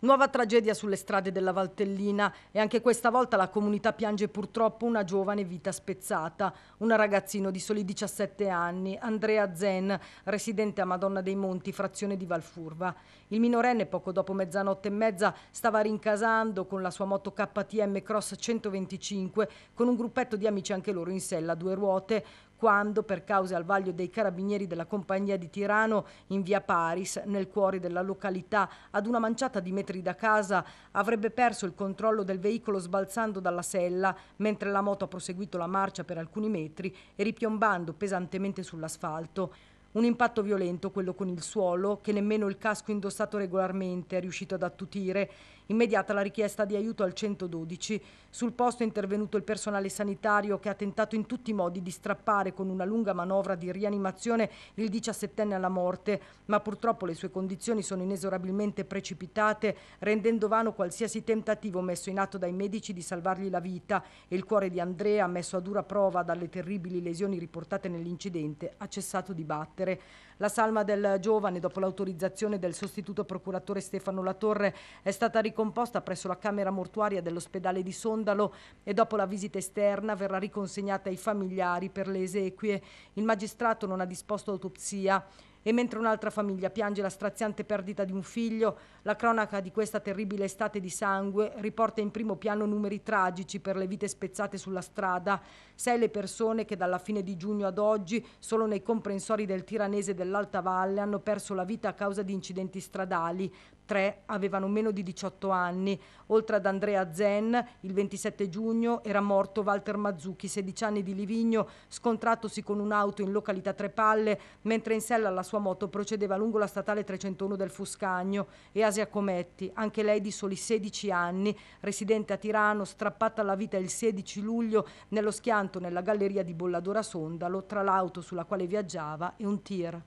Nuova tragedia sulle strade della Valtellina e anche questa volta la comunità piange purtroppo una giovane vita spezzata. Un ragazzino di soli 17 anni, Andrea Zen, residente a Madonna dei Monti, frazione di Valfurva. Il minorenne poco dopo mezzanotte e mezza stava rincasando con la sua moto KTM Cross 125 con un gruppetto di amici anche loro in sella a due ruote quando per cause al vaglio dei carabinieri della compagnia di Tirano in via Paris, nel cuore della località, ad una manciata di metri da casa, avrebbe perso il controllo del veicolo sbalzando dalla sella, mentre la moto ha proseguito la marcia per alcuni metri e ripiombando pesantemente sull'asfalto. Un impatto violento, quello con il suolo, che nemmeno il casco indossato regolarmente è riuscito ad attutire. Immediata la richiesta di aiuto al 112. Sul posto è intervenuto il personale sanitario che ha tentato in tutti i modi di strappare con una lunga manovra di rianimazione il 17enne alla morte, ma purtroppo le sue condizioni sono inesorabilmente precipitate, rendendo vano qualsiasi tentativo messo in atto dai medici di salvargli la vita e il cuore di Andrea, messo a dura prova dalle terribili lesioni riportate nell'incidente, ha cessato di battere ottenere la salma del giovane dopo l'autorizzazione del sostituto procuratore Stefano Latorre è stata ricomposta presso la Camera mortuaria dell'ospedale di Sondalo e dopo la visita esterna verrà riconsegnata ai familiari per le esequie. Il magistrato non ha disposto autopsia e mentre un'altra famiglia piange la straziante perdita di un figlio, la cronaca di questa terribile estate di sangue riporta in primo piano numeri tragici per le vite spezzate sulla strada, sei le persone che dalla fine di giugno ad oggi, solo nei comprensori del Tiranese dell'Alta Valle, hanno perso la vita a causa di incidenti stradali, tre avevano meno di 18 anni. Oltre ad Andrea Zen, il 27 giugno era morto Walter Mazzucchi, 16 anni di Livigno, scontratosi con un'auto in località Trepalle, mentre in sella alla sua moto procedeva lungo la statale 301 del Fuscagno e Asia Cometti, anche lei di soli 16 anni, residente a Tirano, strappata alla vita il 16 luglio nello schianto nella galleria di Bolladora Sondalo tra l'auto sulla quale viaggiava e un tir.